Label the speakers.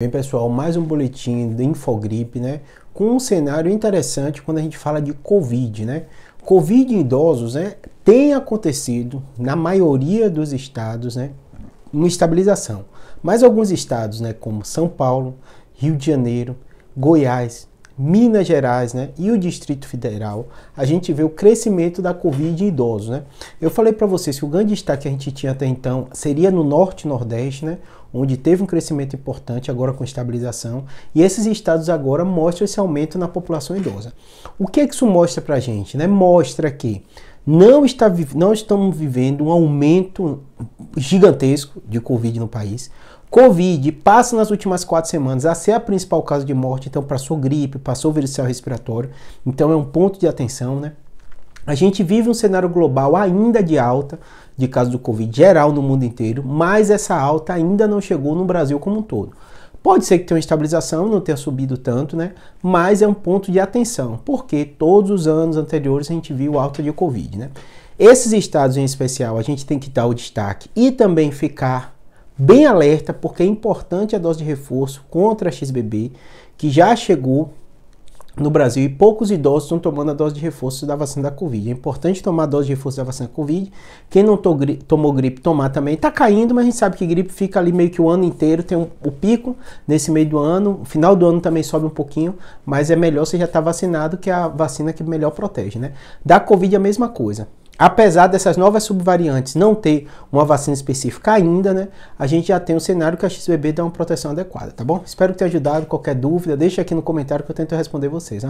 Speaker 1: Bem, pessoal, mais um boletim do Infogripe, né? Com um cenário interessante quando a gente fala de Covid, né? Covid em idosos, né? Tem acontecido na maioria dos estados, né? Uma estabilização. Mas alguns estados, né? Como São Paulo, Rio de Janeiro, Goiás, Minas Gerais né, e o Distrito Federal, a gente vê o crescimento da Covid em idosos. Né? Eu falei para vocês que o grande destaque que a gente tinha até então seria no Norte e Nordeste, né, onde teve um crescimento importante, agora com estabilização, e esses estados agora mostram esse aumento na população idosa. O que é que isso mostra para a gente? Né? Mostra que não, está, não estamos vivendo um aumento gigantesco de Covid no país. Covid passa nas últimas quatro semanas a ser a principal causa de morte, então passou gripe, passou vericel respiratório, então é um ponto de atenção, né? A gente vive um cenário global ainda de alta de casos do Covid geral no mundo inteiro, mas essa alta ainda não chegou no Brasil como um todo. Pode ser que tenha uma estabilização, não tenha subido tanto, né? Mas é um ponto de atenção, porque todos os anos anteriores a gente viu alta de Covid, né? Esses estados em especial a gente tem que dar o destaque e também ficar bem alerta, porque é importante a dose de reforço contra a XBB, que já chegou no Brasil e poucos idosos estão tomando a dose de reforço da vacina da Covid. É importante tomar a dose de reforço da vacina da Covid. Quem não gri tomou gripe, tomar também. está caindo, mas a gente sabe que gripe fica ali meio que o ano inteiro, tem um, o pico nesse meio do ano. O final do ano também sobe um pouquinho, mas é melhor você já estar tá vacinado que é a vacina que melhor protege, né? Da Covid é a mesma coisa apesar dessas novas subvariantes não ter uma vacina específica ainda, né, a gente já tem um cenário que a XBB dá uma proteção adequada, tá bom? Espero ter ajudado. Qualquer dúvida, deixa aqui no comentário que eu tento responder vocês. Né?